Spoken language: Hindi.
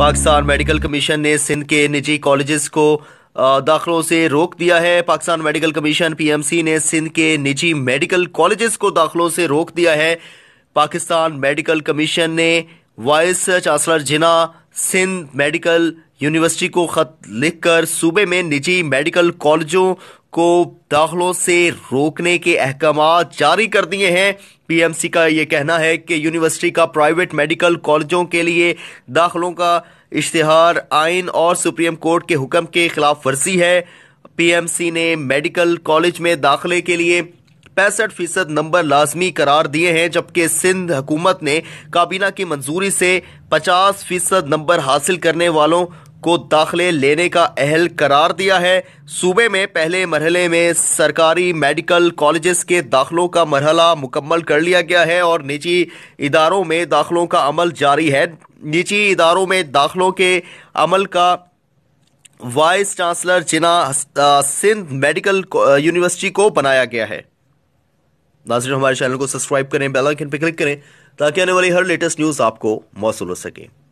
पाकिस्तान मेडिकल कमीशन ने सिंध के निजी कॉलेजेस को दाखिलों से रोक दिया है पाकिस्तान मेडिकल कमीशन पीएमसी ने सिंध के निजी मेडिकल कॉलेजेस को दाखिलों से रोक दिया है पाकिस्तान मेडिकल कमीशन ने vice chancellor Jinnah Sindh medical university को खत लिखकर सूबे में निजी मेडिकल कॉलेजों को दाखिलों से रोकने के अहकाम जारी कर दिए हैं पीएमसी का ये कहना है कि यूनिवर्सिटी का प्राइवेट मेडिकल कॉलेजों के लिए दाखिलों का इश्तहार आइन और सुप्रीम कोर्ट के हुक्म के खिलाफ वर्जी है पीएमसी ने मेडिकल कॉलेज में दाखिले के लिए पैंसठ फीसद नंबर लाजमी करार दिए हैं जबकि सिंध हुकूमत ने काबीना की मंजूरी से पचास फीसद नंबर हासिल करने वालों को दाखिले लेने का अहल करार दिया है सूबे में पहले मरहले में सरकारी मेडिकल कॉलेजेस के दाखिलों का मरहला मुकम्मल कर लिया गया है और निजी इदारों में दाखिलों का अमल जारी है निजी इदारों में दाखिलों के अमल का vice chancellor Jinnah Sindh medical university को बनाया गया है नाजिर हमारे चैनल को सब्सक्राइब करें बेल आइकन पर क्लिक करें ताकि आने वाली हर लेटेस्ट न्यूज़ आपको मौसू हो सके